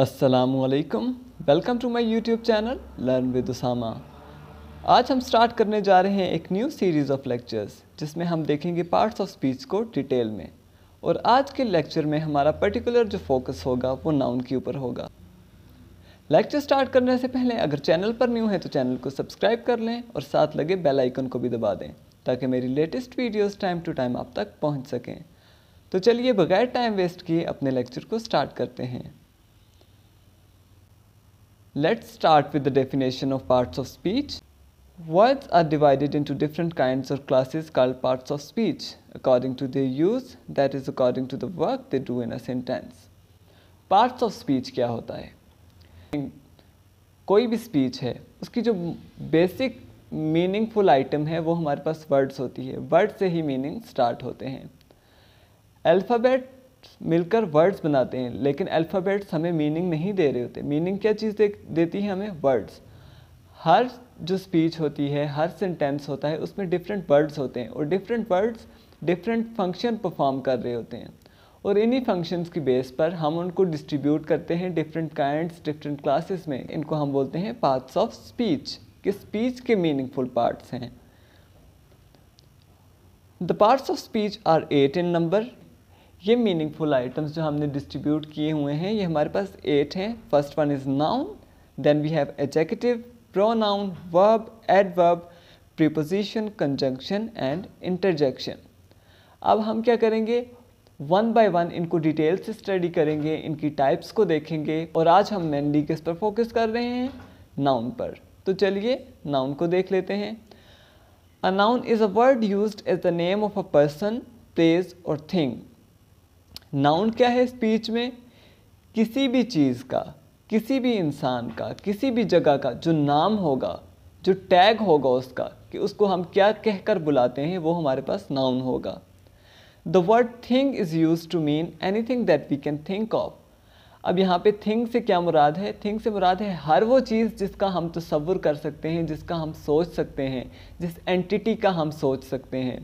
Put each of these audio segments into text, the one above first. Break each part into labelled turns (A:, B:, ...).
A: असलकम welcome to my YouTube channel learn with Usama आज हम स्टार्ट करने जा रहे हैं एक न्यू सीरीज़ ऑफ लेक्चर्स जिसमें हम देखेंगे पार्ट्स ऑफ स्पीच को डिटेल में और आज के लेक्चर में हमारा पर्टिकुलर जो फोकस होगा वो नाउन के ऊपर होगा लेक्चर स्टार्ट करने से पहले अगर चैनल पर न्यू है तो चैनल को सब्सक्राइब कर लें और साथ लगे बेल आइकन को भी दबा दें ताकि मेरी latest videos time to time आप तक पहुंच सकें तो चलिए बगैर टाइम वेस्ट किए अपने लेक्चर को स्टार्ट करते हैं Let's start with the definition of parts of speech. Words are divided into different kinds or classes called parts of speech according to their use, that is according to the work they do in a sentence. Parts of speech kya hota hai? कोई भी speech है उसकी जो basic meaningful item है वो हमारे पास words होती है word से ही meaning start होते हैं alphabet मिलकर वर्ड्स बनाते हैं लेकिन अल्फ़ाबेट्स हमें मीनिंग नहीं दे रहे होते मीनिंग क्या चीज़ दे, देती है हमें वर्ड्स हर जो स्पीच होती है हर सेंटेंस होता है उसमें डिफरेंट वर्ड्स होते हैं और different words different function perform कर रहे होते हैं और इन्हीं फंक्शंस की बेस पर हम उनको डिस्ट्रीब्यूट करते हैं डिफरेंट काइंड डिफरेंट क्लासेस में इनको हम बोलते हैं पार्ट्स ऑफ स्पीच कि स्पीच के मीनिंगफुल पार्ट्स हैं the parts of speech are eight in number ये मीनिंगफुल आइटम्स जो हमने डिस्ट्रीब्यूट किए हुए हैं ये हमारे पास एट हैं first one is noun then we have adjective pronoun verb adverb preposition conjunction and interjection अब हम क्या करेंगे वन बाय वन इनको डिटेल से स्टडी करेंगे इनकी टाइप्स को देखेंगे और आज हम मेनली किस पर फोकस कर रहे हैं नाउन पर तो चलिए नाउन को देख लेते हैं a noun is a word used as the name of a person place और थिंग नाउन क्या है स्पीच में किसी भी चीज़ का किसी भी इंसान का किसी भी जगह का जो नाम होगा जो टैग होगा उसका कि उसको हम क्या कहकर बुलाते हैं वो हमारे पास नाउन होगा the word thing is used to mean anything that we can think of अब यहाँ पे थिंग से क्या मुराद है थिंग से मुराद है हर वो चीज़ जिसका हम तस्वुर कर सकते हैं जिसका हम सोच सकते हैं जिस एंटिटी का हम सोच सकते हैं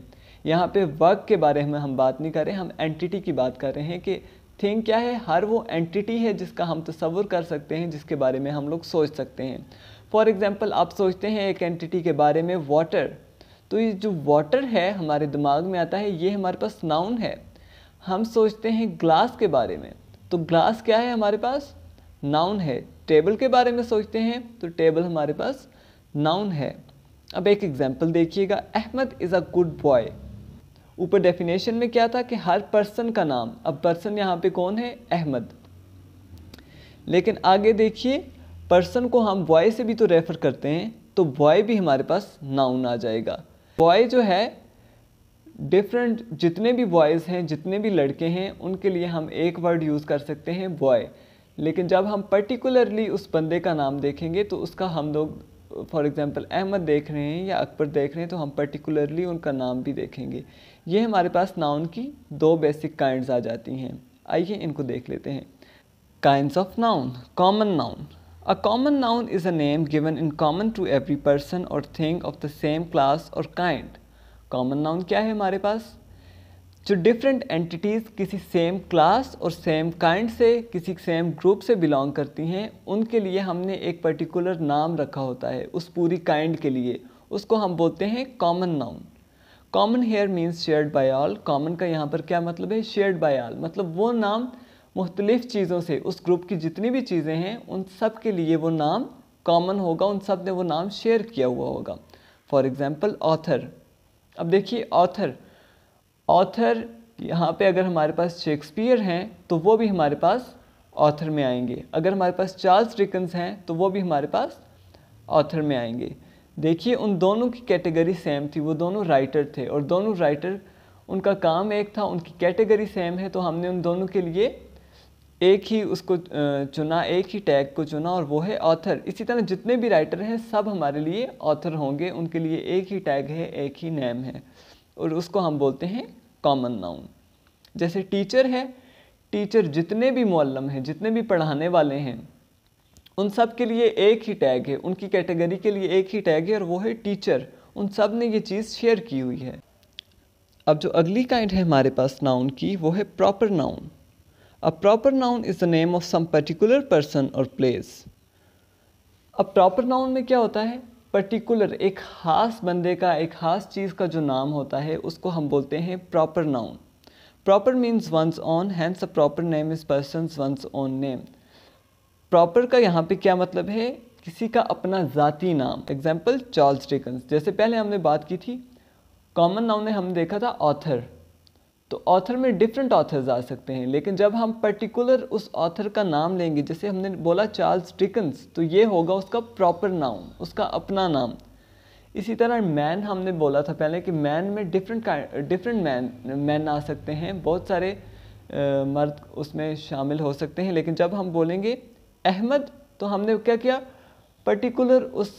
A: यहाँ पे वर्क के बारे में हम बात नहीं कर रहे हम एंटिटी की बात कर रहे हैं कि थिंग क्या है हर वो एंटिटी है जिसका हम तस्वुर कर सकते हैं जिसके बारे में हम लोग सोच सकते हैं फॉर एग्ज़ाम्पल आप सोचते हैं एक एंटिटी के बारे में वाटर तो ये जो वाटर है हमारे दिमाग में आता है ये हमारे पास नाउन है हम सोचते हैं ग्लास के बारे में तो ग्लास क्या है हमारे पास नाउन है टेबल के बारे में सोचते हैं तो टेबल हमारे पास नाउन है अब एक एग्ज़ाम्पल देखिएगा Ahmad is a good boy ऊपर डेफिनेशन में क्या था कि हर पर्सन का नाम अब पर्सन यहाँ पे कौन है अहमद लेकिन आगे देखिए पर्सन को हम बॉय से भी तो रेफ़र करते हैं तो बॉय भी हमारे पास नाउन आ जाएगा बॉय जो है डिफरेंट जितने भी बॉयज़ हैं जितने भी लड़के हैं उनके लिए हम एक वर्ड यूज़ कर सकते हैं बॉय लेकिन जब हम पर्टिकुलरली उस बंदे का नाम देखेंगे तो उसका हम लोग फॉर एग्ज़ाम्पल अहमद देख रहे हैं या अकबर देख रहे हैं तो हम पर्टिकुलरली उनका नाम भी देखेंगे ये हमारे पास नाउन की दो बेसिक काइंड्स आ जाती हैं आइए इनको देख लेते हैं kinds of noun common noun a common noun is a name given in common to every person और thing of the same class और काइंड कॉमन नाउन क्या है हमारे पास जो डिफरेंट एंटिटीज़ किसी सेम क्लास और सेम काइंड से किसी सेम ग्रुप से बिलोंग करती हैं उनके लिए हमने एक पर्टिकुलर नाम रखा होता है उस पूरी काइंड के लिए उसको हम बोलते हैं common noun common here means shared by all common का यहाँ पर क्या मतलब है शेयर्ड बाय ऑल मतलब वो नाम मुख्तलिफ चीज़ों से उस ग्रुप की जितनी भी चीज़ें हैं उन सब के लिए वो नाम कॉमन होगा उन सब ने वो नाम शेयर किया हुआ होगा फॉर एग्ज़ाम्पल ऑथर अब देखिए ऑथर ऑथर यहाँ पे अगर हमारे पास शेक्सपियर हैं तो वो भी हमारे पास ऑथर में आएंगे अगर हमारे पास चार्ल्स डिकन्स हैं तो वो भी हमारे पास ऑथर में आएंगे देखिए उन दोनों की कैटेगरी सेम थी वो दोनों राइटर थे और दोनों राइटर उनका काम एक था उनकी कैटेगरी सेम है तो हमने उन दोनों के लिए एक ही उसको चुना एक ही टैग को चुना और वो है ऑथर इसी तरह जितने भी राइटर हैं सब हमारे लिए ऑथर होंगे उनके लिए एक ही टैग है एक ही नेम है और उसको हम बोलते हैं कॉमन नाउन जैसे टीचर है टीचर जितने भी मौलम हैं जितने भी पढ़ाने वाले हैं उन सब के लिए एक ही टैग है उनकी कैटेगरी के लिए एक ही टैग है और वो है टीचर उन सब ने ये चीज़ शेयर की हुई है अब जो अगली काइंड है हमारे पास नाउन की वो है proper noun a proper noun is the name of some particular person और प्लेस अब प्रॉपर नाउन में क्या होता है पर्टिकुलर एक ख़ास बंदे का एक ख़ास चीज़ का जो नाम होता है उसको हम बोलते हैं proper noun proper means one's own hence a proper name is person one's own name proper का यहाँ पे क्या मतलब है किसी का अपना जाति नाम एग्जाम्पल चार्ल्स डिकन्स जैसे पहले हमने बात की थी कॉमन नाउन ने हमने देखा था ऑथर तो ऑथर में डिफरेंट ऑथर्स आ सकते हैं लेकिन जब हम पर्टिकुलर उस ऑथर का नाम लेंगे जैसे हमने बोला चार्ल्स डिकन्स तो ये होगा उसका प्रॉपर नाउन उसका अपना नाम इसी तरह मैन हमने बोला था पहले कि मैन में डिफरेंट डिफरेंट मैन मैन आ सकते हैं बहुत सारे आ, मर्द उसमें शामिल हो सकते हैं लेकिन जब हम बोलेंगे अहमद तो हमने क्या किया पर्टिकुलर उस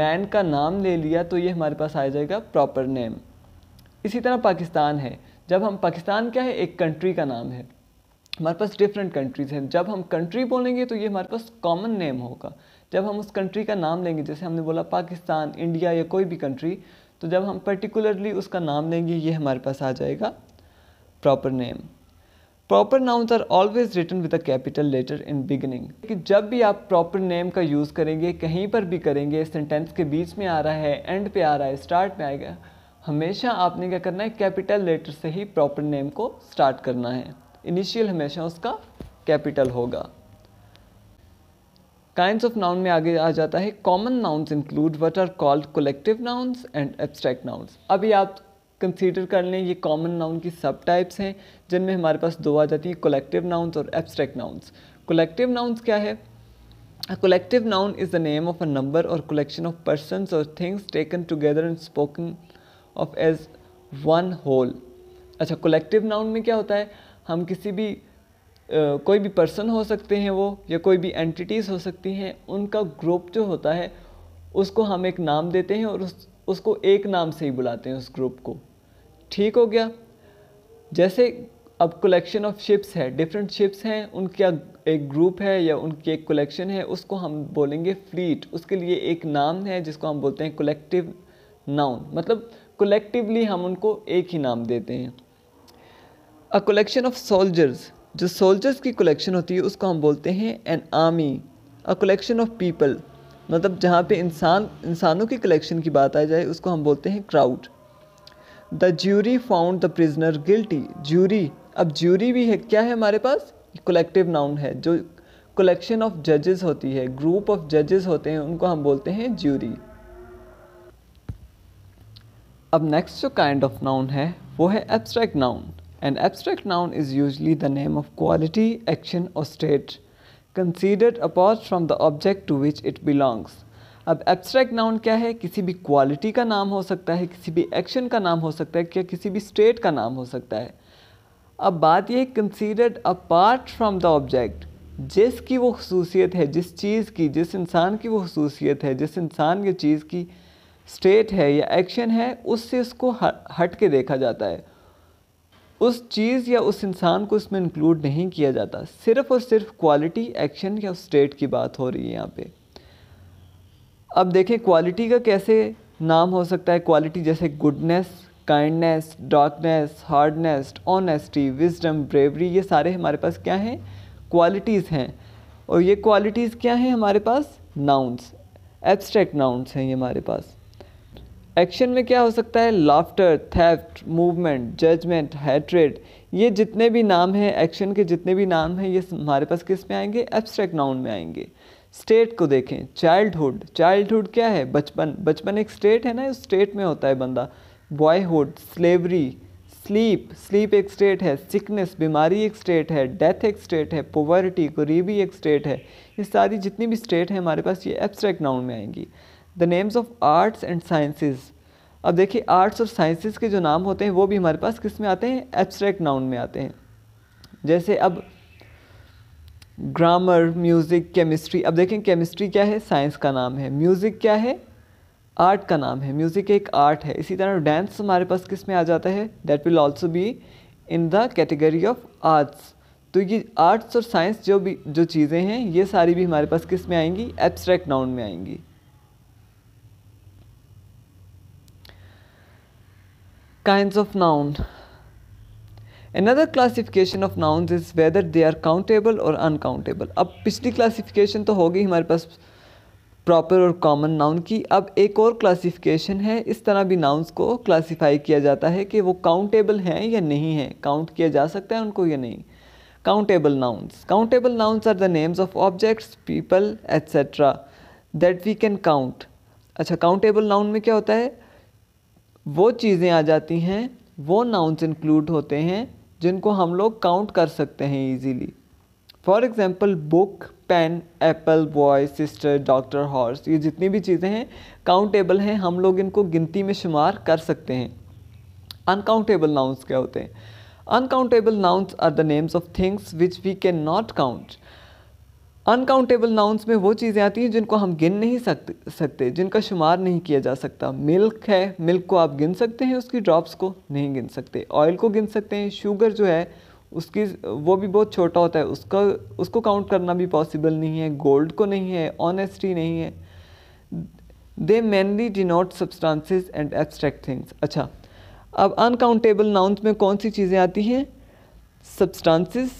A: मैन का नाम ले लिया तो ये हमारे पास आ जाएगा प्रॉपर नेम इसी तरह पाकिस्तान है जब हम पाकिस्तान क्या है एक कंट्री का नाम है हमारे पास डिफरेंट कंट्रीज़ हैं जब हम कंट्री बोलेंगे तो ये हमारे पास कॉमन नेम होगा जब हम उस कंट्री का नाम लेंगे जैसे हमने बोला पाकिस्तान इंडिया या कोई भी कंट्री तो जब हम पर्टिकुलरली उसका नाम लेंगे ये हमारे पास आ जाएगा proper name proper nouns are always written with a capital letter in beginning कि जब भी आप प्रॉपर नेम का यूज़ करेंगे कहीं पर भी करेंगे सेंटेंस के बीच में आ रहा है एंड पे आ रहा है स्टार्ट में आएगा हमेशा आपने क्या करना है कैपिटल लेटर से ही प्रॉपर नेम को स्टार्ट करना है इनिशियल हमेशा उसका कैपिटल होगा काइंड ऑफ नाउन में आगे आ जाता है common nouns include what are called collective nouns and abstract nouns अभी आप कंसीडर कर लें ये कॉमन नाउन की सब टाइप्स हैं जिनमें हमारे पास दो आ जाती हैं कोलेक्टिव नाउन्स और एब्स्ट्रैक्ट नाउन्स कोलेक्टिव नाउन्स क्या है collective noun is is name of a number और or ऑफ पर्सन और things taken together and spoken of as one whole अच्छा कोलेक्टिव नाउन में क्या होता है हम किसी भी Uh, कोई भी पर्सन हो सकते हैं वो या कोई भी एंटिटीज़ हो सकती हैं उनका ग्रुप जो होता है उसको हम एक नाम देते हैं और उस उसको एक नाम से ही बुलाते हैं उस ग्रुप को ठीक हो गया जैसे अब कलेक्शन ऑफ शिप्स है डिफरेंट शिप्स हैं उनका एक ग्रुप है या उनकी एक कलेक्शन है उसको हम बोलेंगे फ्लीट उसके लिए एक नाम है जिसको हम बोलते हैं कलेक्टिव नाउन मतलब कलेक्टिवली हम उनको एक ही नाम देते हैं अ कलेक्शन ऑफ सोल्जर्स जो सोल्जर्स की कलेक्शन होती है उसको हम बोलते हैं an army a collection of people मतलब जहाँ पे इंसान इंसानों की कलेक्शन की बात आ जाए उसको हम बोलते हैं crowd the jury found the prisoner guilty jury अब ज्यूरी भी है क्या है हमारे पास कलेक्टिव नाउन है जो कलेक्शन ऑफ जजेस होती है ग्रुप ऑफ जजेस होते हैं उनको हम बोलते हैं ज्यूरी अब नेक्स्ट जो काइंड ऑफ नाउन है वो है abstract noun and abstract noun is usually the name of quality action और state considered apart from the object to which it belongs अब एब्स्ट्रैक्ट नाउन क्या है किसी भी क्वालिटी का नाम हो सकता है किसी भी एक्शन का नाम हो सकता है क्या किसी भी स्टेट का नाम हो सकता है अब बात यह considered apart from the object जिसकी वो खसूसियत है जिस चीज़ की जिस इंसान की वो खसूसियत है जिस इंसान की चीज़ की स्टेट है या एक्शन है उससे उसको हट के देखा जाता है उस चीज़ या उस इंसान को इसमें इंक्लूड नहीं किया जाता सिर्फ़ और सिर्फ क्वालिटी एक्शन या स्टेट की बात हो रही है यहाँ पे अब देखें क्वालिटी का कैसे नाम हो सकता है क्वालिटी जैसे goodness kindness darkness hardness honesty wisdom bravery ये सारे हमारे पास क्या हैं क्वालिटीज़ हैं और ये क्वालिटीज़ क्या हैं हमारे पास नाउंस एब्स्ट्रैक्ट नाउंस हैं ये हमारे पास एक्शन में क्या हो सकता है laughter theft movement judgement hatred ये जितने भी नाम हैं एक्शन के जितने भी नाम हैं ये हमारे पास किस में आएंगे एब्स्ट्रैक्ट नाउन में आएंगे स्टेट को देखें चाइल्डहुड चाइल्डहुड क्या है बचपन बचपन एक स्टेट है ना उस स्टेट में होता है बंदा बॉयहुड स्लेवरी स्लीप स्लीप एक स्टेट है सिकनेस बीमारी एक स्टेट है डेथ एक स्टेट है पोवर्टी गरीबी एक स्टेट है ये सारी जितनी भी स्टेट हैं हमारे पास ये एब्स्ट्रैक्ट नाउन में आएंगी the names of arts and sciences अब देखिए आर्ट्स और साइंसेज के जो नाम होते हैं वो भी हमारे पास किस में आते हैं एब्स्ट्रैक्ट नाउन में आते हैं जैसे अब ग्रामर म्यूज़िक केमिस्ट्री अब देखें केमिस्ट्री क्या है साइंस का नाम है म्यूज़िक क्या है आर्ट का नाम है म्यूज़िक एक आर्ट है इसी तरह डांस हमारे पास किस में आ जाता है that will also be in the category of arts तो ये आर्ट्स और साइंस जो भी जो चीज़ें हैं ये सारी भी हमारे पास किस में आएंगी एब्स्ट्रैक्ट नाउन में आएंगी kind of noun Another classification of nouns is whether they are countable or uncountable. अब पिछली classification तो होगी हमारे पास proper और common noun की अब एक और classification है इस तरह भी nouns को classify किया जाता है कि वो countable हैं या नहीं हैं count किया जा सकता है उनको या नहीं countable nouns countable nouns are the names of objects people etc that we can count अच्छा countable noun में क्या होता है वो चीज़ें आ जाती हैं वो नाउंस इंक्लूड होते हैं जिनको हम लोग काउंट कर सकते हैं easily for example book pen apple boy sister doctor horse ये जितनी भी चीज़ें हैं काउंटेबल हैं हम लोग इनको गिनती में शुमार कर सकते हैं अनकाउंटेबल नाउंस क्या होते हैं uncountable nouns are the names of things which we cannot count uncountable nouns में वो चीज़ें आती हैं जिनको हम गिन नहीं सकते सकते जिनका शुमार नहीं किया जा सकता मिल्क है मिल्क को आप गिन सकते हैं उसकी ड्रॉप्स को नहीं गिन सकते ऑयल को गिन सकते हैं शुगर जो है उसकी वो भी बहुत छोटा होता है उसका उसको काउंट करना भी पॉसिबल नहीं है गोल्ड को नहीं है ऑनेस्टी नहीं है they mainly denote substances and abstract things अच्छा अब अनकाउंटेबल नाउंस में कौन सी चीज़ें आती हैं सब्सटांसिस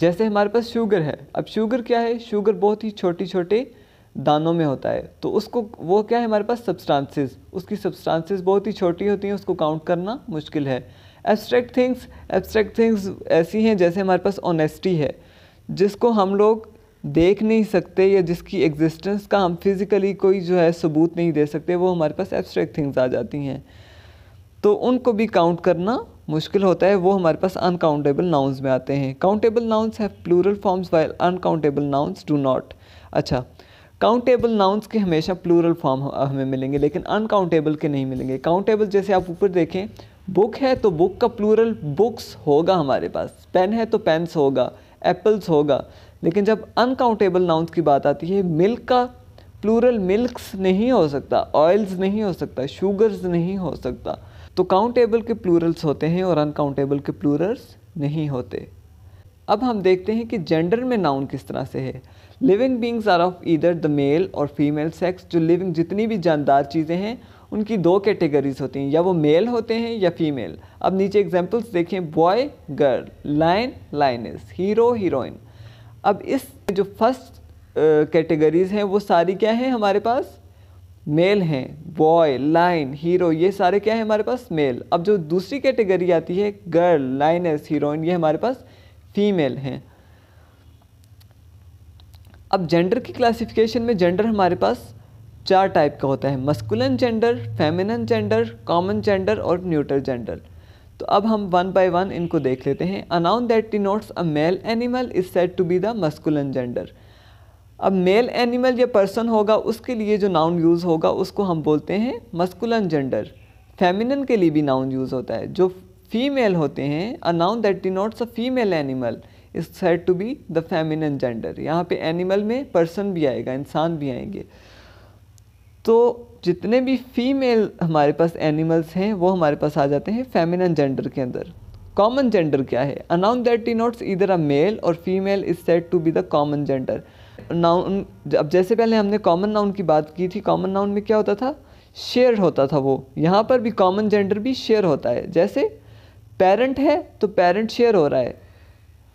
A: जैसे हमारे पास शुगर है अब शुगर क्या है शुगर बहुत ही छोटी छोटे दानों में होता है तो उसको वो क्या है हमारे पास सब्सटेंसेस उसकी सब्सटेंसेस बहुत ही छोटी होती हैं उसको काउंट करना मुश्किल है एब्स्ट्रैक्ट थिंग्स एब्स्ट्रैक्ट थिंग्स ऐसी हैं जैसे हमारे पास ऑनेस्टी है जिसको हम लोग देख नहीं सकते या जिसकी एग्जिस्टेंस का हम फिज़िकली कोई जो है सबूत नहीं दे सकते वो हमारे पास एब्स्ट्रैक्ट थिंग्स आ जाती हैं तो उनको भी काउंट करना मुश्किल होता है वो हमारे पास अनकाउंटेबल नाउन्स में आते हैं countable nouns have plural forms while uncountable nouns do not अच्छा काउंटेबल नाउन्स के हमेशा प्लूरल फॉर्म हमें मिलेंगे लेकिन अनकाउंटेबल के नहीं मिलेंगे काउंटेबल जैसे आप ऊपर देखें बुक है तो बुक का प्लूरल बुक्स होगा हमारे पास पेन है तो पेन्स होगा एप्पल्स होगा लेकिन जब अनकाउंटेबल नाउन्स की बात आती है मिल्क का प्लूरल मिल्क्स नहीं हो सकता ऑयल्स नहीं हो सकता शुगर्स नहीं हो सकता तो काउंटेबल के प्लूरल्स होते हैं और अनकाउंटेबल के प्लूरल्स नहीं होते अब हम देखते हैं कि जेंडर में नाउन किस तरह से है living beings are of either the male और फीमेल सेक्स जो लिविंग जितनी भी जानदार चीज़ें हैं उनकी दो कैटेगरीज होती हैं या वो मेल होते हैं या फीमेल अब नीचे एग्जाम्पल्स देखें boy girl lion lioness hero heroine अब इस जो फर्स्ट कैटेगरीज हैं वो सारी क्या हैं हमारे पास मेल हैं बॉय लाइन हीरो ये सारे क्या है हमारे पास मेल अब जो दूसरी कैटेगरी आती है गर्ल लाइनस हीरोइन ये हमारे पास फीमेल हैं अब जेंडर की क्लासिफिकेशन में जेंडर हमारे पास चार टाइप का होता है masculine gender feminine gender common gender और न्यूट्रल जेंडर तो अब हम वन बाय वन इनको देख लेते हैं a noun that denotes a male animal is said to be the masculine gender अब मेल एनिमल या पर्सन होगा उसके लिए जो नाउन यूज़ होगा उसको हम बोलते हैं मस्कुलन जेंडर फेमिनन के लिए भी नाउन यूज़ होता है जो फीमेल होते हैं a noun that denotes a female animal is said to be the feminine gender यहाँ पे एनिमल में पर्सन भी आएगा इंसान भी आएंगे तो जितने भी फीमेल हमारे पास एनिमल्स हैं वो हमारे पास आ जाते हैं फेमिनन जेंडर के अंदर कॉमन जेंडर क्या है अनाउन दैट डिनोट्स इधर अ मेल और female is said to be the common gender noun अब जैसे पहले हमने कॉमन नाउन की बात की थी कॉमन नाउन में क्या होता था शेयर होता था वो यहाँ पर भी कॉमन जेंडर भी शेयर होता है जैसे पेरेंट है तो पेरेंट शेयर हो रहा है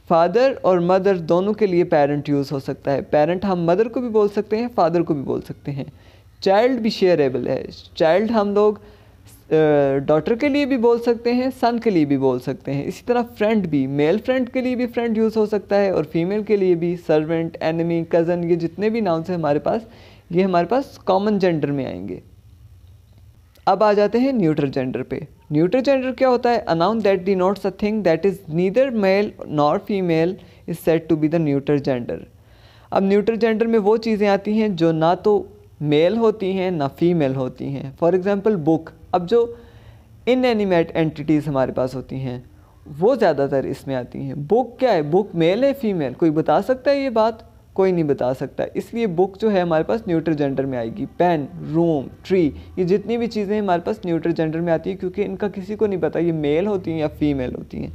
A: फादर और मदर दोनों के लिए पेरेंट यूज़ हो सकता है पेरेंट हम मदर को भी बोल सकते हैं फादर को भी बोल सकते हैं चाइल्ड भी शेयरेबल है चाइल्ड हम लोग डॉटर के लिए भी बोल सकते हैं सन के लिए भी बोल सकते हैं इसी तरह फ्रेंड भी मेल फ्रेंड के लिए भी फ्रेंड यूज़ हो सकता है और फीमेल के लिए भी सर्वेंट एनिमी कज़न ये जितने भी नाउन्स हैं हमारे पास ये हमारे पास कॉमन जेंडर में आएंगे अब आ जाते हैं न्यूट्रल जेंडर पे न्यूट्रल जेंडर क्या होता है a noun that denotes a thing that is neither male nor female is said to be the neutral gender अब न्यूट्रल जेंडर में वो चीज़ें आती हैं जो ना तो मेल होती हैं ना फीमेल होती हैं फॉर एग्ज़ाम्पल बुक अब जो एनिमेट एंटिटीज़ हमारे पास होती हैं वो ज़्यादातर इसमें आती हैं बुक क्या है बुक मेल है फीमेल कोई बता सकता है ये बात कोई नहीं बता सकता इसलिए बुक जो है हमारे पास न्यूट्रल जेंडर में आएगी पेन रूम ट्री ये जितनी भी चीज़ें हमारे पास न्यूट्रल जेंडर में आती है क्योंकि इनका किसी को नहीं पता ये मेल होती हैं या फीमेल होती हैं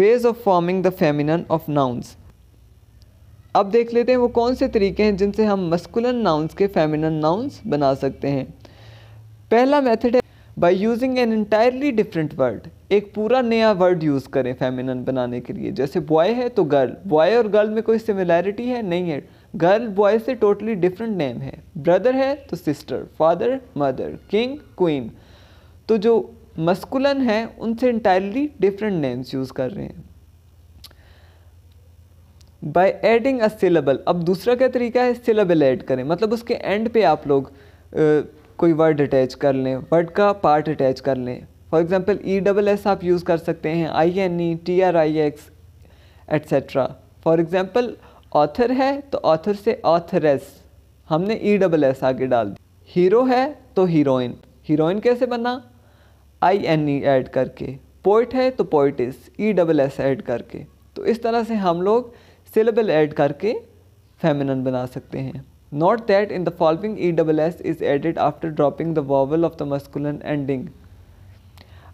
A: ways of forming the feminine of nouns अब देख लेते हैं वो कौन से तरीके हैं जिनसे हम मस्कुलन नाउन्स के फेमिनन नाउन्स बना सकते हैं पहला मेथड है by using an entirely different word एक पूरा नया वर्ड यूज़ करें फेमिनन बनाने के लिए जैसे बॉय है तो गर्ल बॉय और गर्ल में कोई सिमिलैरिटी है नहीं है गर्ल बॉय से टोटली डिफरेंट नेम है ब्रदर है तो sister father mother king queen तो जो मस्कुलन है उनसे इंटायरली डिफरेंट नेम्स यूज़ कर रहे हैं बाय एडिंग अ सिलेबल अब दूसरा क्या तरीका है सिलेबल ऐड करें मतलब उसके एंड पे आप लोग कोई वर्ड अटैच कर लें वर्ड का पार्ट अटैच कर लें for example E double S आप यूज़ कर सकते हैं I N E T R I X et cetera for example author है तो ऑथर से ऑथरेस हमने ई डबल एस आगे डाल दी हीरो है तो हीरोइन हीरोइन कैसे बना आई एन ई ऐड करके पोइट है तो poetess E double S add करके तो इस तरह से हम लोग सिलेबल ऐड करके फेमिनन बना सकते हैं Note that in the following ESS is added after dropping the vowel of the masculine ending.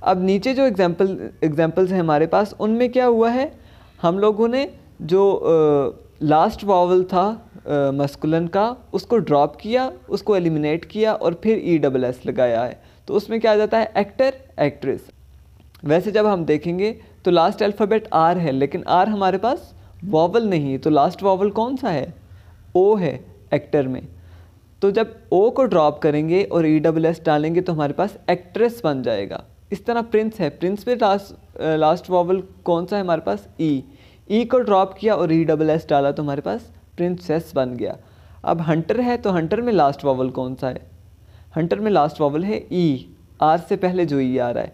A: अब नीचे जो एग्जाम्पल एग्जाम्पल्स हैं हमारे पास उनमें क्या हुआ है हम लोगों ने जो लास्ट वावल था मस्कुलन का उसको ड्रॉप किया उसको एलिमिनेट किया और फिर ई डबल एस लगाया है तो उसमें क्या आ जाता है एक्टर एक्ट्रेस वैसे जब हम देखेंगे तो लास्ट अल्फ़ाबेट आर है लेकिन आर हमारे पास वावल नहीं है तो लास्ट वावल कौन सा है ओ है एक्टर में तो जब ओ को ड्रॉप करेंगे और ई डब्ल्यू एस डालेंगे तो हमारे पास एक्ट्रेस बन जाएगा इस तरह प्रिंस है प्रिंस में लास्ट लास्ट वॉवल कौन सा है हमारे पास ई e। ई e को ड्रॉप किया और ई डब्ल्यू एस डाला तो हमारे पास प्रिंसेस बन गया अब हंटर है तो हंटर में लास्ट वॉवल कौन सा है हंटर में लास्ट वॉवल है ई e। आर से पहले जो ई आ रहा है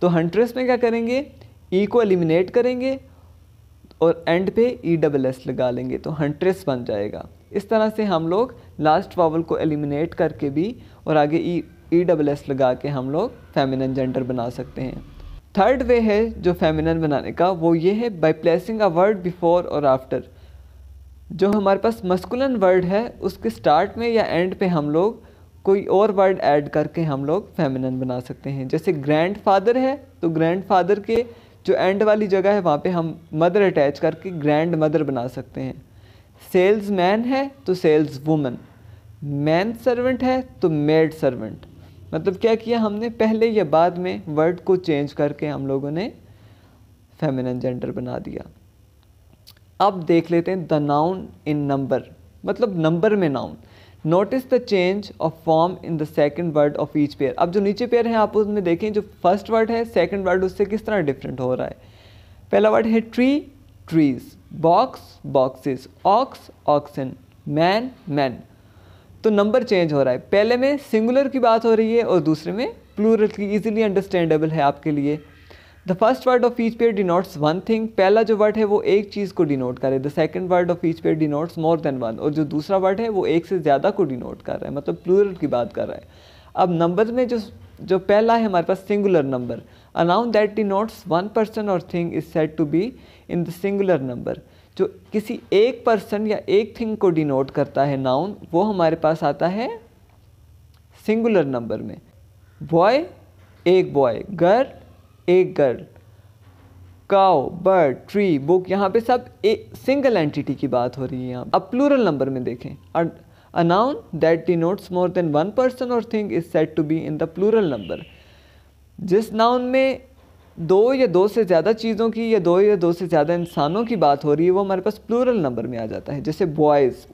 A: तो हंट्रेस में क्या करेंगे ई को एलिमिनेट करेंगे और एंड पे ई डबल एस लगा लेंगे तो हंट्रेस बन जाएगा इस तरह से हम लोग लास्ट वावल को एलिमिनेट करके भी और आगे ई ई डबल एस लगा के हम लोग फेमिनन जेंडर बना सकते हैं थर्ड वे है जो फेमिनन बनाने का वो ये है by placing a word before और आफ्टर जो हमारे पास मस्कुलन वर्ड है उसके स्टार्ट में या एंड पे हम लोग कोई और वर्ड ऐड करके हम लोग फेमिनन बना सकते हैं जैसे ग्रैंड फादर है तो ग्रैंड फादर के जो एंड वाली जगह है वहाँ पे हम मदर अटैच करके ग्रैंड मदर बना सकते हैं सेल्स मैन है तो सेल्स वुमन मैन सर्वेंट है तो मेड सर्वेंट मतलब क्या किया हमने पहले या बाद में वर्ड को चेंज करके हम लोगों ने फेमिन जेंडर बना दिया अब देख लेते हैं द नाउन इन नंबर मतलब नंबर में noun notice the change of form in the second word of each pair अब जो नीचे पेयर हैं आप उसमें देखें जो फर्स्ट वर्ड है सेकेंड वर्ड उससे किस तरह डिफरेंट हो रहा है पहला वर्ड है tree trees box boxes ox oxen man man तो नंबर चेंज हो रहा है पहले में सिंगुलर की बात हो रही है और दूसरे में प्लूरल की इजीली अंडरस्टैंडेबल है आपके लिए the first word of each pair denotes one thing पहला जो वर्ड है वो एक चीज़ को डिनोट करे the second word of each pair denotes more than one और जो दूसरा वर्ड है वो एक से ज़्यादा को डिनोट कर रहा है मतलब प्लूरल की बात कर रहा है अब नंबर में जो जो पहला है हमारे पास singular number a noun that denotes one person और thing is said to be in the singular number जो किसी एक पर्सन या एक थिंग को डिनोट करता है नाउन वो हमारे पास आता है सिंगुलर नंबर में बॉय एक बॉय गर्ल एक girl cow bird tree book यहाँ पे सब एक सिंगल एंटिटी की बात हो रही है यहाँ अब प्लूरल नंबर में देखें a noun that notes more than one person और thing is said to be in the plural number जिस नाउन में दो या दो से ज़्यादा चीज़ों की या दो या दो से ज़्यादा इंसानों की बात हो रही है वो हमारे पास प्लूरल नंबर में आ जाता है जैसे बॉयज़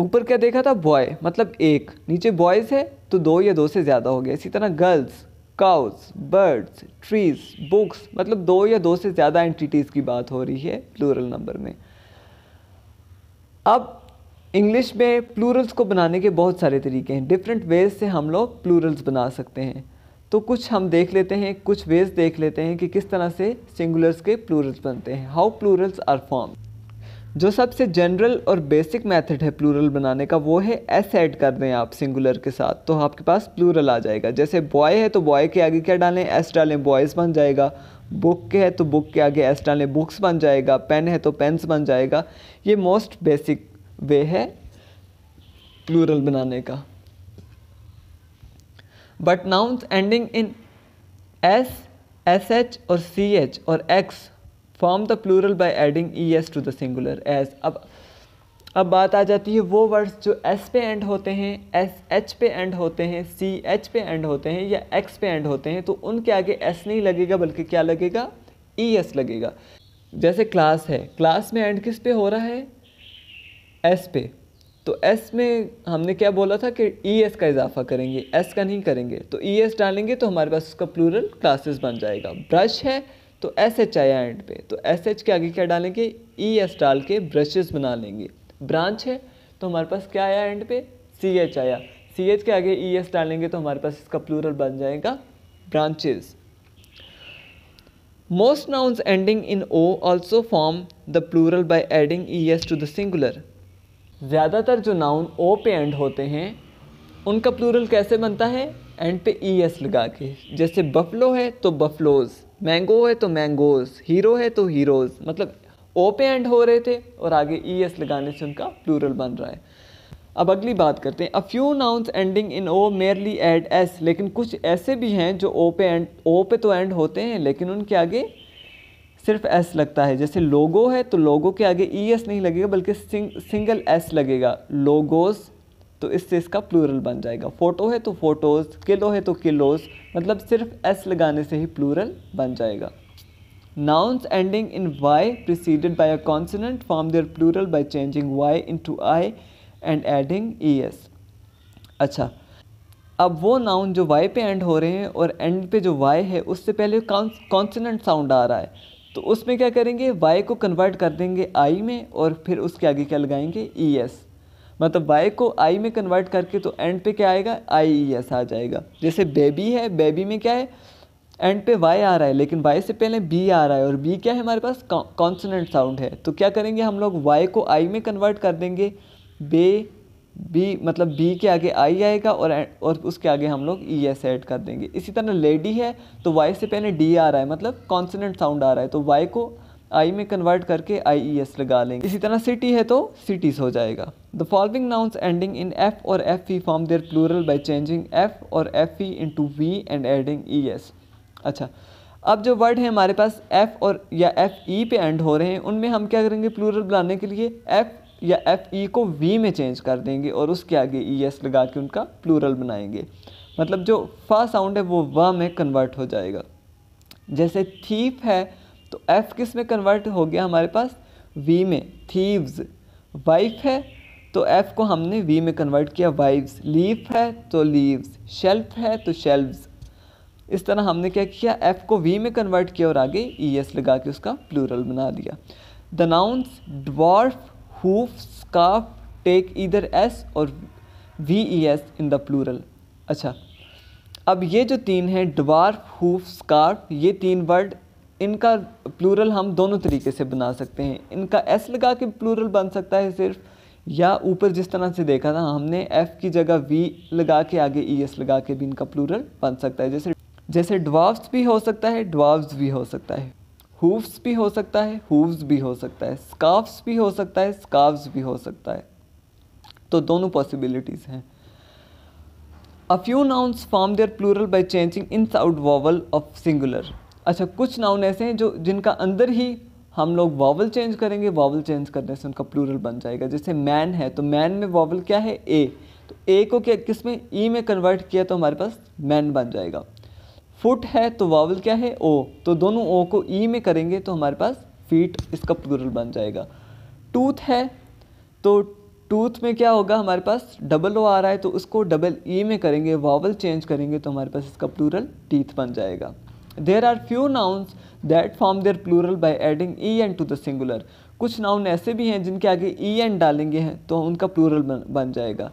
A: ऊपर क्या देखा था बॉय मतलब एक नीचे बॉयज़ है तो दो या दो से ज़्यादा हो गया इसी तरह girls cows birds trees books मतलब दो या दो से ज़्यादा एंटिटीज़ की बात हो रही है प्लूरल नंबर में अब इंग्लिश में प्लूरल्स को बनाने के बहुत सारे तरीके हैं डिफरेंट वेज से हम लोग प्लूरल्स बना सकते हैं तो कुछ हम देख लेते हैं कुछ वेज देख लेते हैं कि किस तरह से सिंगुलर्स के प्लूरल्स बनते हैं हाउ प्लूरल्स आर फॉर्म जो सबसे जनरल और बेसिक मेथड है प्लूरल बनाने का वो है एस ऐड कर दें आप सिंगुलर के साथ तो आपके पास प्लूरल आ जाएगा जैसे बॉय है तो बॉय के आगे क्या डालें एस डालें बॉयज़ बन जाएगा बुक के है तो बुक के आगे एस डालें बुक्स बन जाएगा पेन है तो पेन्स बन जाएगा ये मोस्ट बेसिक वे है प्लूरल बनाने का but nouns ending in s s h or c h or x form the plural by adding e s to the singular as अब अब बात आ जाती है वो वर्ड्स जो एस पे एंड होते हैं एस एच पे एंड होते हैं सी एच पे एंड होते हैं या एक्स पे एंड होते हैं तो उनके आगे एस नहीं लगेगा बल्कि क्या लगेगा ई एस लगेगा जैसे क्लास है क्लास में एंड किस पे हो रहा है एस पे तो एस में हमने क्या बोला था कि ई एस का इजाफा करेंगे एस का नहीं करेंगे तो ई एस डालेंगे तो हमारे पास उसका प्लूरल क्लासेस बन जाएगा ब्रश है तो एस एच आया एंड पे तो एस एच के आगे क्या डालेंगे ई e एस डाल के ब्रशेस बना लेंगे ब्रांच है तो हमारे पास क्या आया एंड पे सी एच आया सी एच के आगे ई e एस डालेंगे तो हमारे पास इसका प्लूरल बन जाएगा branches most nouns ending in o also form the plural by adding e s to the singular ज़्यादातर जो नाउन ओ पे एंड होते हैं उनका प्लूरल कैसे बनता है एंड पे ई e एस लगा के जैसे बफलो है तो बफलोज मैंगो है तो मैंगोज हीरो है तो हीरोज़ मतलब ओ पे एंड हो रहे थे और आगे ई e एस लगाने से उनका प्लूरल बन रहा है अब अगली बात करते हैं a few nouns ending in o merely add s लेकिन कुछ ऐसे भी हैं जो ओ पे एंड ओ पे तो एंड होते हैं लेकिन उनके आगे सिर्फ एस लगता है जैसे लोगो है तो लोगो के आगे ई e एस नहीं लगेगा बल्कि सिंग, सिंगल एस लगेगा लोगोस तो इससे इसका प्लूरल बन जाएगा फ़ोटो है तो फ़ोटोज़ किलो है तो किलोज़ मतलब सिर्फ एस लगाने से ही प्लूरल बन जाएगा in y preceded by a consonant form their plural by changing y into i and adding e s अच्छा अब वो नाउन जो वाई पे एंड हो रहे हैं और एंड पे जो वाई है उससे पहले कॉन्सनेंट साउंड आ रहा है तो उसमें क्या करेंगे वाई को कन्वर्ट कर देंगे आई में और फिर उसके आगे क्या लगाएंगे ई e एस मतलब वाई को आई में कन्वर्ट करके तो एंड पे क्या आएगा आई ई एस आ जाएगा जैसे बेबी है बेबी में क्या है एंड पे वाई आ रहा है लेकिन वाई से पहले बी आ रहा है और बी क्या है हमारे पास कॉन्सनेंट साउंड है तो क्या करेंगे हम लोग वाई को आई में कन्वर्ट कर देंगे बे बी मतलब बी के आगे आई आएगा और और उसके आगे हम लोग ई एस ऐड कर देंगे इसी तरह लेडी है तो वाई से पहले डी आ रहा है मतलब कॉन्सनेंट साउंड आ रहा है तो वाई को आई में कन्वर्ट करके आई ई एस लगा लेंगे इसी तरह सिटी है तो सिटीज़ हो जाएगा the following nouns ending in f or f e form their plural by changing f or f e into v and adding e s अच्छा अब जो वर्ड है हमारे पास एफ़ और या एफ़ ई e पे एंड हो रहे हैं उनमें हम क्या करेंगे प्लूरल बनाने के लिए एफ़ या एफ़ ई e को वी में चेंज कर देंगे और उसके आगे ई e एस लगा के उनका प्लूरल बनाएंगे मतलब जो फ साउंड है वो व में कन्वर्ट हो जाएगा जैसे थीप है तो एफ किस में कन्वर्ट हो गया हमारे पास वी में थीव्स वाइफ है तो एफ को हमने वी में कन्वर्ट किया वाइव्स लीफ है तो लीव्स शेल्फ है तो शेल्व्स इस तरह हमने क्या किया एफ को वी में कन्वर्ट किया और आगे ई e एस लगा के उसका प्लूरल बना दिया the nouns dwarf hoof scarf take either s or v e s in the plural अच्छा अब ये जो तीन हैं डॉर्फ हूफ स्कार्फ ये तीन वर्ड इनका प्लूरल हम दोनों तरीके से बना सकते हैं इनका एस लगा के प्लूरल बन सकता है सिर्फ या ऊपर जिस तरह से देखा था हमने एफ़ की जगह वी लगा के आगे ई e एस लगा के भी इनका प्लूरल बन सकता है जैसे जैसे डवाव्स भी हो सकता है डवाव्स भी हो सकता है हूफ्स भी हो सकता है हुव्स भी हो सकता है स्काफ्स भी हो सकता है स्काफ्स भी हो सकता है तो दोनों पॉसिबिलिटीज़ हैं a few nouns form their plural by changing in out vowel of singular अच्छा कुछ नाउन ऐसे हैं जो जिनका अंदर ही हम लोग वॉवल चेंज करेंगे वॉवल चेंज करने से उनका प्लूरल बन जाएगा जैसे मैन है तो मैन में वॉवल क्या है ए तो ए को क्या किस e में ई में कन्वर्ट किया तो हमारे पास मैन बन जाएगा फुट है तो वावल क्या है ओ तो दोनों ओ को ई e में करेंगे तो हमारे पास फीट इसका प्लूरल बन जाएगा टूथ है तो टूथ में क्या होगा हमारे पास डबल ओ आ रहा है तो उसको डबल ई e में करेंगे वावल चेंज करेंगे तो हमारे पास इसका प्लूरल टीथ बन जाएगा there are few nouns that form their plural by adding e n to the singular कुछ नाउन ऐसे भी हैं जिनके आगे ई e एन डालेंगे हैं तो उनका प्लूरल बन, बन जाएगा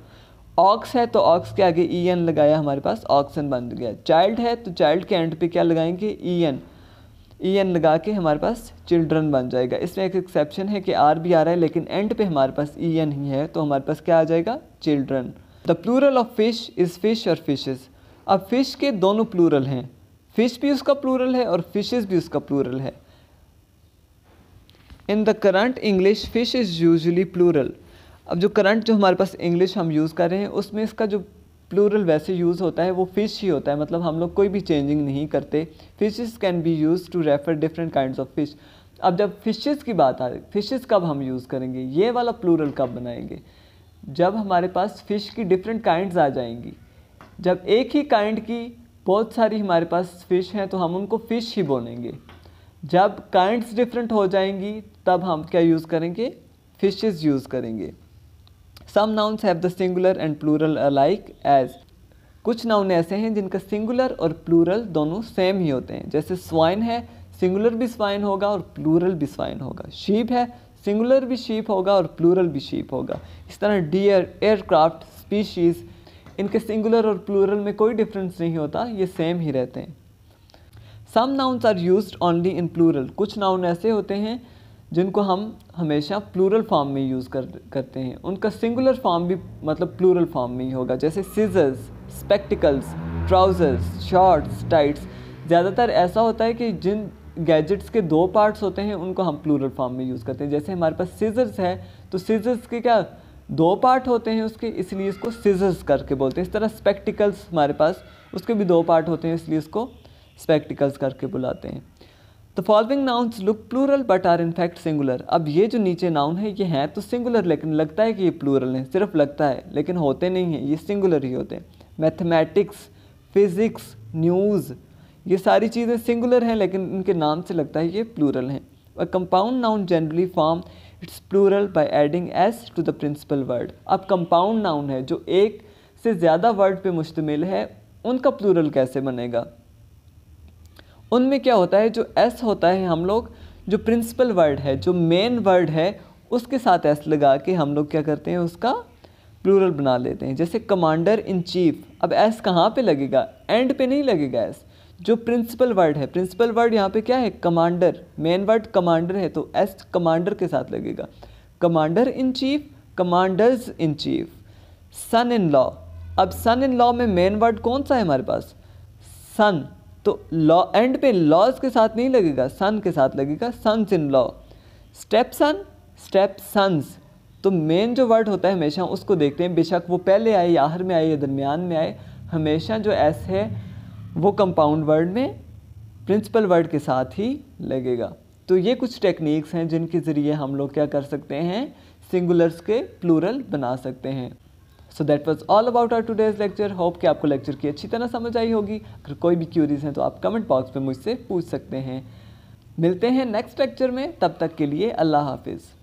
A: ऑक्स है तो ऑक्स के आगे ई e एन लगाया हमारे पास ऑक्सन बन गया चाइल्ड है तो चाइल्ड के एंड पे क्या लगाएंगे ई एन ई एन लगा के हमारे पास चिल्ड्रन बन जाएगा इसमें एक एक्सेप्शन है कि आर भी आ रहा है लेकिन एंड पे हमारे पास ई e एन ही है तो हमारे पास क्या आ जाएगा children the plural of fish is fish or fishes अब फिश के दोनों प्लूरल हैं फिश भी उसका प्लूरल है और फिशेज भी उसका प्लूरल है in the current English fish is usually plural अब जो करंट जो हमारे पास इंग्लिश हम यूज़ कर रहे हैं उसमें इसका जो प्लूरल वैसे यूज़ होता है वो फ़िश ही होता है मतलब हम लोग कोई भी चेंजिंग नहीं करते fishes can be used to refer different kind of fish अब जब फिशेज की बात आ रही फिशेज कब हम यूज़ करेंगे ये वाला प्लूरल कब बनाएंगे जब हमारे पास फ़िश की डिफरेंट काइंड आ जाएंगी जब एक ही काइंड की बहुत सारी हमारे पास फ़िश हैं तो हम उनको फ़िश ही बोलेंगे जब काइंड्स डिफरेंट हो जाएंगी तब हम क्या यूज़ करेंगे फिशेस यूज़ करेंगे some nouns have the singular and plural alike as कुछ नाउन ऐसे हैं जिनका सिंगुलर और प्लूरल दोनों सेम ही होते हैं जैसे स्वाइन है सिंगुलर भी स्वाइन होगा और प्लूरल भी स्वाइन होगा शीप है सिंगुलर भी शीप होगा और प्लूरल भी शीप होगा इस तरह डियर एयरक्राफ्ट स्पीशीज़ इनके सिंगुलर और प्लूरल में कोई डिफरेंस नहीं होता ये सेम ही रहते हैं some nouns are used only in plural कुछ नाउन ऐसे होते हैं जिनको हम हमेशा प्लूरल फॉर्म में यूज़ कर करते हैं उनका सिंगुलर फॉर्म भी मतलब प्लूरल फॉर्म में ही होगा जैसे scissors spectacles trousers shorts tights ज़्यादातर ऐसा होता है कि जिन गैजेट्स के दो पार्ट्स होते हैं उनको हम प्लूरल फॉर्म में यूज़ करते हैं जैसे हमारे पास सीजर्स है तो सीजर्स के क्या दो पार्ट होते हैं उसके इसलिए इसको सीजर्स करके बोलते हैं इस तरह स्पेक्टिकल्स हमारे पास उसके भी दो पार्ट होते हैं इसलिए इसको स्पेक्टिकल्स करके बुलाते हैं the following nouns look plural but are in fact singular अब ये जो नीचे नाउन है ये हैं तो सिंगुलर लेकिन लगता है कि ये प्लूरल हैं सिर्फ लगता है लेकिन होते नहीं हैं ये सिंगुलर ही होते हैं मैथमेटिक्स फिज़िक्स न्यूज़ ये सारी चीज़ें सिंगुलर हैं लेकिन इनके नाम से लगता है ये प्लूरल हैं a compound noun generally form its plural by adding s to the principal word अब कंपाउंड नाउन है जो एक से ज़्यादा वर्ड पे मुश्तमिल है उनका प्लूरल कैसे बनेगा उनमें क्या होता है जो एस होता है हम लोग जो प्रिंसिपल वर्ड है जो मेन वर्ड है उसके साथ एस लगा के हम लोग क्या करते हैं उसका प्लूरल बना लेते हैं जैसे कमांडर इन चीफ अब एस कहाँ पे लगेगा एंड पे नहीं लगेगा एस जो प्रिंसिपल वर्ड है प्रिंसिपल वर्ड यहाँ पे क्या है कमांडर मेन वर्ड कमांडर है तो एस कमांडर के साथ लगेगा commander in chief commanders in chief son in law अब सन इन लॉ में मेन वर्ड कौन सा है हमारे पास सन तो लॉ एंड पे लॉज के साथ नहीं लगेगा सन के साथ लगेगा sons in law stepson stepsons तो मेन जो वर्ड होता है हमेशा उसको देखते हैं बेशक वो पहले आए या आखिर में आए या दरमियान में आए हमेशा जो एस है वो कंपाउंड वर्ड में प्रिंसिपल वर्ड के साथ ही लगेगा तो ये कुछ टेक्निक्स हैं जिनके ज़रिए हम लोग क्या कर सकते हैं सिंगुलर्स के प्लूरल बना सकते हैं so that was all about our today's lecture hope कि आपको लेक्चर की अच्छी तरह समझ आई होगी अगर कोई भी क्यूरीज हैं तो आप कमेंट बॉक्स में मुझसे पूछ सकते हैं मिलते हैं नेक्स्ट लेक्चर में तब तक के लिए अल्लाह हाफिज़